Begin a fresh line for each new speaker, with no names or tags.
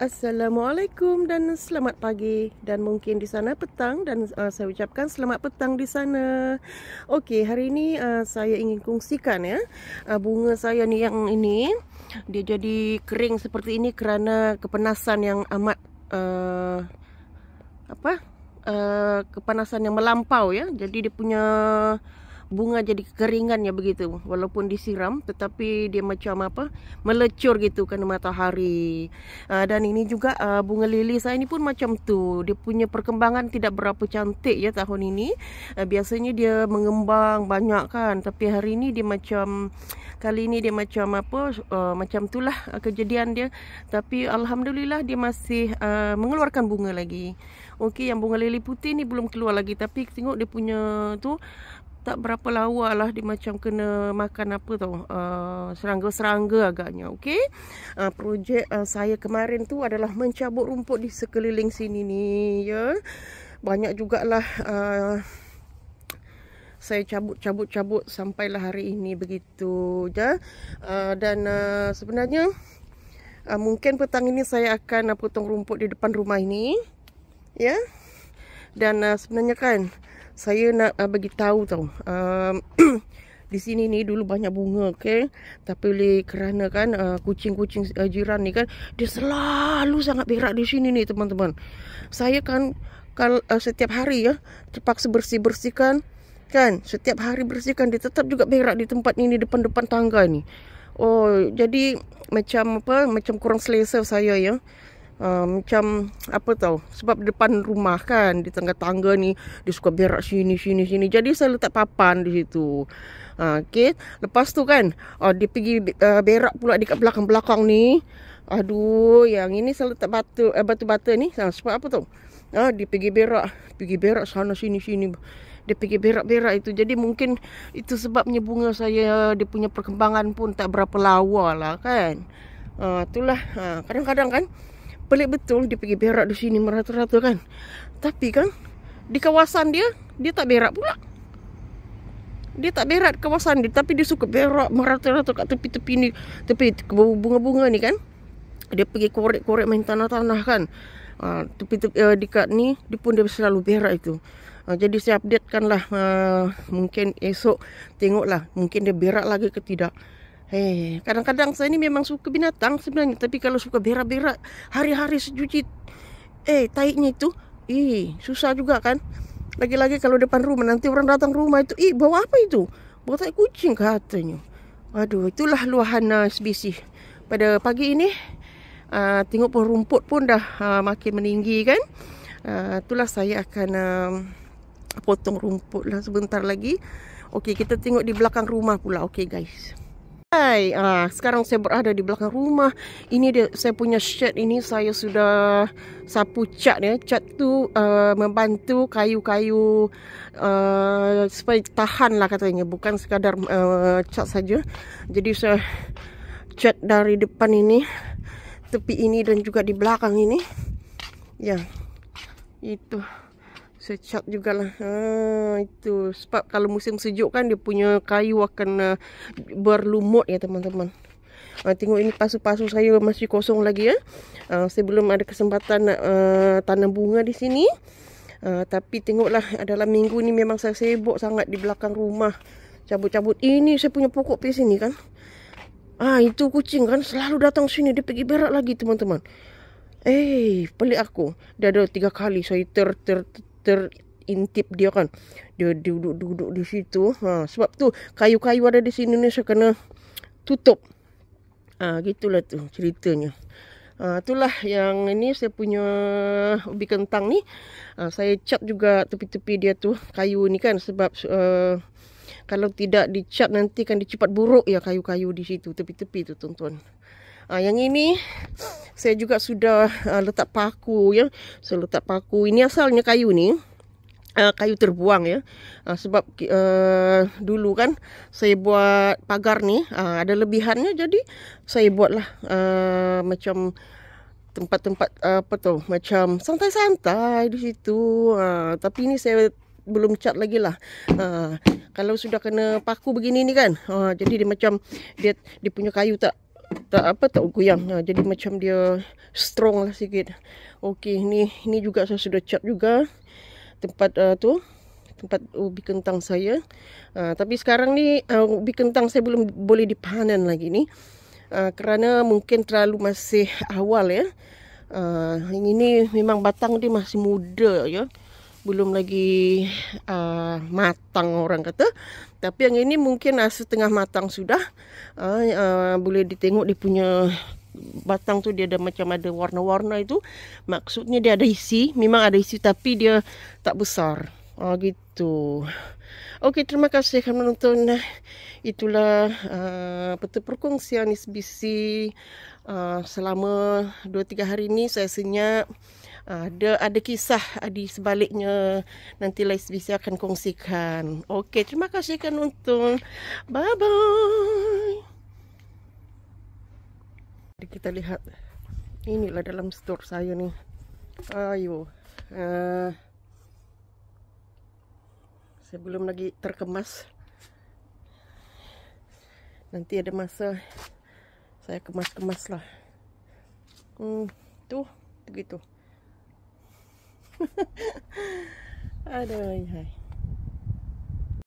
Assalamualaikum dan selamat pagi dan mungkin di sana petang dan uh, saya ucapkan selamat petang di sana. Okey, hari ini uh, saya ingin kongsikan ya uh, bunga saya ni yang ini dia jadi kering seperti ini kerana kepanasan yang amat uh, apa? Uh, kepanasan yang melampau ya. Jadi dia punya bunga jadi keringan ya begitu walaupun disiram tetapi dia macam apa melecur gitu kena matahari uh, dan ini juga uh, bunga lili saya ini pun macam tu dia punya perkembangan tidak berapa cantik ya tahun ini uh, biasanya dia mengembang banyak kan tapi hari ini dia macam kali ini dia macam apa uh, macam itulah uh, kejadian dia tapi alhamdulillah dia masih uh, mengeluarkan bunga lagi okey yang bunga lili putih ni belum keluar lagi tapi tengok dia punya tu tak berapa lawa lah dia macam kena makan apa tau eh, serangga-serangga uh, agaknya okey uh, projek uh, saya kemarin tu adalah mencabut rumput di sekeliling sini ni ya banyak jugalah uh, saya cabut-cabut-cabut sampailah hari ini begitu ja ya. uh, dan uh, sebenarnya uh, mungkin petang ini saya akan uh, potong rumput di depan rumah ini ya dan uh, sebenarnya kan saya nak uh, bagi tahu tau. Um, di sini ni dulu banyak bunga, okey. Tapi oleh kerana kan ah, kucing-kucing uh, jiran ni kan dia selalu sangat berak di sini ni, teman-teman. Saya kan kal, uh, setiap hari ya terpaksa bersih-bersihkan kan. Setiap hari bersihkan dia tetap juga berak di tempat ni ni depan-depan tangga ni. Oh, jadi macam apa? Macam kurang selesa saya ya uh, macam apa tahu sebab depan rumah kan di tengah tangga ni dia suka berak sini sini sini jadi saya letak papan di situ uh, okey lepas tu kan uh, dia pergi uh, berak pula dekat belakang-belakang ni aduh yang ini saya letak batu eh, batu bata ni uh, sebab apa tau uh, dia pergi berak pergi berak sana sini sini dia pergi berak-berak itu jadi mungkin itu sebabnya bunga saya dia punya perkembangan pun tak berapa lawa lah kan Uh, itulah uh, kadang-kadang kan uh, pelik betul dia pergi berak di sini merata-rata kan. Tapi kan di kawasan dia dia tak berak pula. Dia tak berak kawasan dia tapi dia suka berak merata-rata kat tepi-tepi ni, tepi bunga-bunga ni kan. Dia pergi korek-korek main tanah-tanah kan. Uh, tepi-tepi uh, dekat ni dia pun dia selalu berak itu. Uh, jadi saya update kan lah uh, mungkin esok tengoklah mungkin dia berak lagi ke tidak. Hei, eh, kadang-kadang saya ni memang suka binatang sebenarnya. Tapi kalau suka berak-berak, hari-hari sejujit. Eh, taiknya itu. Ih, susah juga kan. Lagi-lagi kalau depan rumah, nanti orang datang rumah itu. Ih, bawa apa itu? Bawa taik kucing katanya. Aduh, itulah luahan uh, ah, spesies. Pada pagi ini, uh, tengok pun rumput pun dah uh, makin meninggi kan. Uh, itulah saya akan uh, potong rumput lah sebentar lagi. Okey, kita tengok di belakang rumah pula. Okey, guys. Hai, ah, sekarang saya berada di belakang rumah. Ini dia saya punya shed ini saya sudah sapu cat ya. Cat tu uh, membantu kayu-kayu uh, supaya tahan lah katanya. Bukan sekadar uh, cat saja. Jadi saya cat dari depan ini, tepi ini dan juga di belakang ini. Ya, itu. Secap jugalah. Ha, itu. Sebab kalau musim sejuk kan dia punya kayu akan uh, berlumut ya teman-teman. Uh, tengok ini pasu-pasu saya masih kosong lagi ya. Uh, ha, saya belum ada kesempatan nak uh, tanam bunga di sini. Uh, tapi tengoklah dalam minggu ni memang saya sibuk sangat di belakang rumah. Cabut-cabut. Ini saya punya pokok di sini kan. Ah Itu kucing kan selalu datang sini. Dia pergi berak lagi teman-teman. Eh, pelik aku. Dia ada tiga kali saya ter, ter, ter terintip dia kan. Dia duduk-duduk di situ. Ha, sebab tu kayu-kayu ada di sini ni saya kena tutup. Ha, gitulah tu ceritanya. Ha, itulah yang ini saya punya ubi kentang ni. Ha, saya cap juga tepi-tepi dia tu kayu ni kan sebab uh, kalau tidak dicap nanti kan dia cepat buruk ya kayu-kayu di situ tepi-tepi tu tuan-tuan. Uh, yang ini saya juga sudah uh, letak paku ya. Saya letak paku. Ini asalnya kayu ni. Uh, kayu terbuang ya. Uh, sebab uh, dulu kan saya buat pagar ni uh, ada lebihannya jadi saya buatlah uh, macam tempat-tempat uh, apa tu macam santai-santai di situ. Uh, tapi ini saya belum cat lagi lah. Uh, kalau sudah kena paku begini ni kan. Uh, jadi dia macam dia, dia punya kayu tak tak apa tak goyang ha, jadi macam dia strong lah sikit okey ni ni juga saya sudah cap juga tempat uh, tu tempat ubi kentang saya uh, tapi sekarang ni uh, ubi kentang saya belum boleh dipanen lagi ni uh, kerana mungkin terlalu masih awal ya uh, ini memang batang dia masih muda ya belum lagi uh, matang orang kata tapi yang ini mungkin asu ah, tengah matang sudah uh, uh, boleh ditengok dia punya batang tu dia ada macam ada warna-warna itu maksudnya dia ada isi memang ada isi tapi dia tak besar uh, gitu Okey, terima kasih kerana menonton. Itulah uh, perkongsian SBC uh, selama 2-3 hari ini. Saya senyap ada ada kisah ah, di sebaliknya nanti Lais bisa akan kongsikan. Okey, terima kasih kan untung. Bye bye. Jadi kita lihat inilah dalam store saya ni. Ayo. Uh, belum lagi terkemas. Nanti ada masa saya kemas-kemaslah. Hmm, tu begitu. ở đời thầy